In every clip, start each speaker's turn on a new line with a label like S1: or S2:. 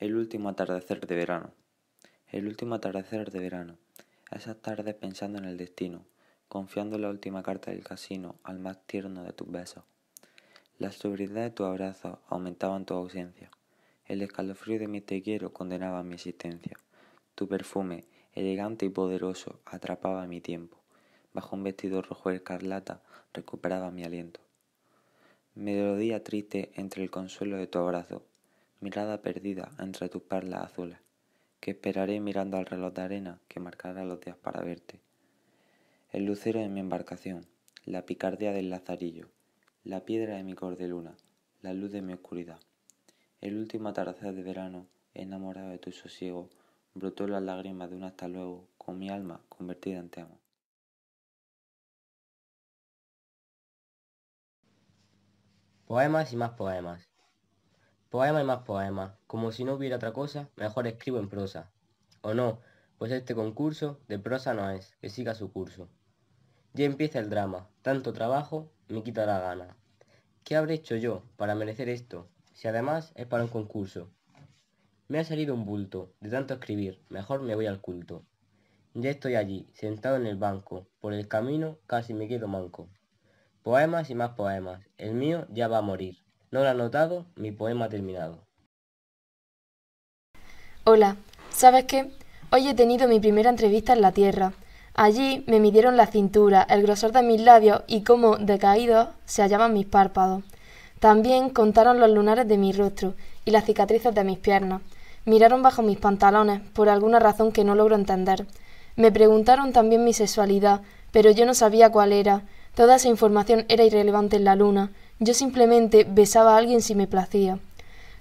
S1: El último atardecer de verano. El último atardecer de verano. Esas tardes pensando en el destino, confiando la última carta del casino al más tierno de tus besos. La sobriedad de tus abrazos en tu ausencia. El escalofrío de mi te condenaba mi existencia. Tu perfume, elegante y poderoso, atrapaba mi tiempo. Bajo un vestido rojo escarlata recuperaba mi aliento. Melodía triste entre el consuelo de tu abrazo mirada perdida entre tus perlas azules, que esperaré mirando al reloj de arena que marcará los días para verte. El lucero de mi embarcación, la picardía del lazarillo, la piedra de mi cordeluna, la luz de mi oscuridad. El último atardecer de verano, enamorado de tu sosiego, brotó las lágrimas de un hasta luego con mi alma convertida en te amo.
S2: Poemas y más poemas. Poema y más poema, Como si no hubiera otra cosa, mejor escribo en prosa. O no, pues este concurso de prosa no es, que siga su curso. Ya empieza el drama, tanto trabajo me quita la gana. ¿Qué habré hecho yo para merecer esto, si además es para un concurso? Me ha salido un bulto, de tanto escribir, mejor me voy al culto. Ya estoy allí, sentado en el banco, por el camino casi me quedo manco. Poemas y más poemas, el mío ya va a morir. No lo notado, mi poema terminado.
S3: Hola, ¿sabes qué? Hoy he tenido mi primera entrevista en la Tierra. Allí me midieron la cintura, el grosor de mis labios y cómo, decaídos, se hallaban mis párpados. También contaron los lunares de mi rostro y las cicatrices de mis piernas. Miraron bajo mis pantalones, por alguna razón que no logro entender. Me preguntaron también mi sexualidad, pero yo no sabía cuál era. Toda esa información era irrelevante en la luna. Yo simplemente besaba a alguien si me placía.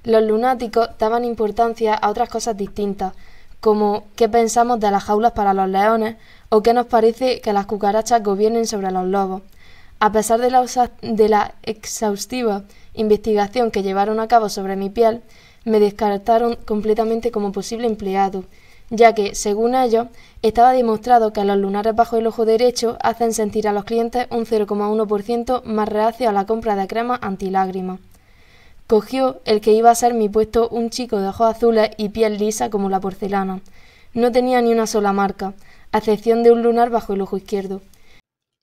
S3: Los lunáticos daban importancia a otras cosas distintas, como qué pensamos de las jaulas para los leones o qué nos parece que las cucarachas gobiernen sobre los lobos. A pesar de la, de la exhaustiva investigación que llevaron a cabo sobre mi piel, me descartaron completamente como posible empleado ya que, según ellos, estaba demostrado que los lunares bajo el ojo derecho hacen sentir a los clientes un 0,1% más reacio a la compra de crema antilágrima. Cogió el que iba a ser mi puesto un chico de ojos azules y piel lisa como la porcelana. No tenía ni una sola marca, a excepción de un lunar bajo el ojo izquierdo.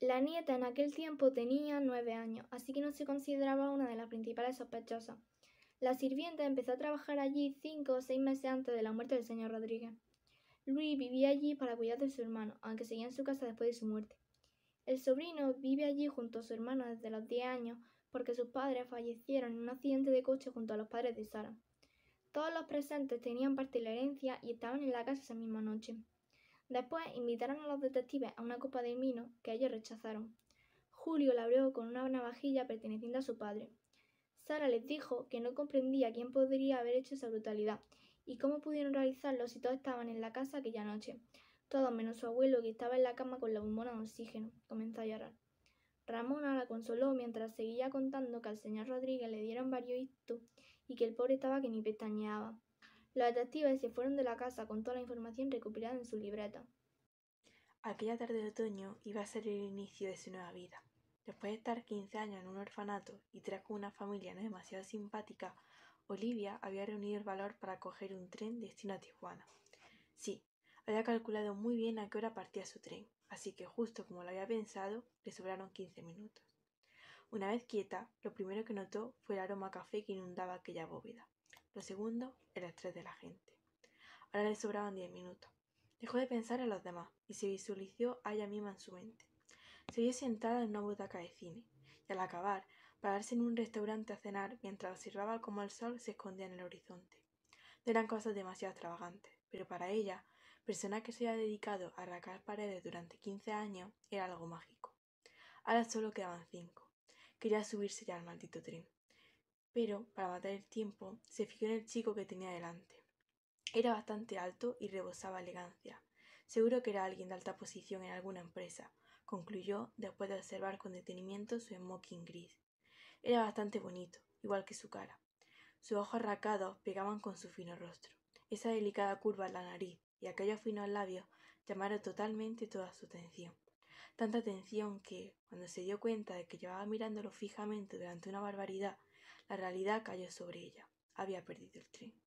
S4: La nieta en aquel tiempo tenía nueve años, así que no se consideraba una de las principales sospechosas. La sirvienta empezó a trabajar allí cinco o seis meses antes de la muerte del señor Rodríguez. Luis vivía allí para cuidar de su hermano, aunque seguía en su casa después de su muerte. El sobrino vive allí junto a su hermano desde los 10 años porque sus padres fallecieron en un accidente de coche junto a los padres de Sara. Todos los presentes tenían parte de la herencia y estaban en la casa esa misma noche. Después invitaron a los detectives a una copa de vino que ellos rechazaron. Julio la abrió con una navajilla perteneciente a su padre. Sara les dijo que no comprendía quién podría haber hecho esa brutalidad ¿Y cómo pudieron realizarlo si todos estaban en la casa aquella noche? Todo menos su abuelo, que estaba en la cama con la bombona de oxígeno. Comenzó a llorar. Ramona la consoló mientras seguía contando que al señor Rodríguez le dieron varios hitos y que el pobre estaba que ni pestañeaba. Los detectives se fueron de la casa con toda la información recopilada en su libreta.
S5: Aquella tarde de otoño iba a ser el inicio de su nueva vida. Después de estar 15 años en un orfanato y tras con una familia no demasiado simpática, Olivia había reunido el valor para coger un tren destino a Tijuana. Sí, había calculado muy bien a qué hora partía su tren, así que justo como lo había pensado, le sobraron 15 minutos. Una vez quieta, lo primero que notó fue el aroma a café que inundaba aquella bóveda. Lo segundo, el estrés de la gente. Ahora le sobraban 10 minutos. Dejó de pensar en los demás y se visualizó a ella misma en su mente. Se vio sentada en una butaca de cine, y al acabar pararse en un restaurante a cenar mientras observaba cómo el sol se escondía en el horizonte. No eran cosas demasiado extravagantes, pero para ella, persona que se había dedicado a arrancar paredes durante quince años, era algo mágico. Ahora solo quedaban cinco. Quería subirse ya al maldito tren. Pero, para matar el tiempo, se fijó en el chico que tenía delante. Era bastante alto y rebosaba elegancia. Seguro que era alguien de alta posición en alguna empresa, concluyó después de observar con detenimiento su smoking gris, era bastante bonito, igual que su cara. Sus ojos arracados pegaban con su fino rostro. Esa delicada curva en la nariz y aquellos finos labios llamaron totalmente toda su atención. Tanta atención que, cuando se dio cuenta de que llevaba mirándolo fijamente durante una barbaridad, la realidad cayó sobre ella. Había perdido el tren.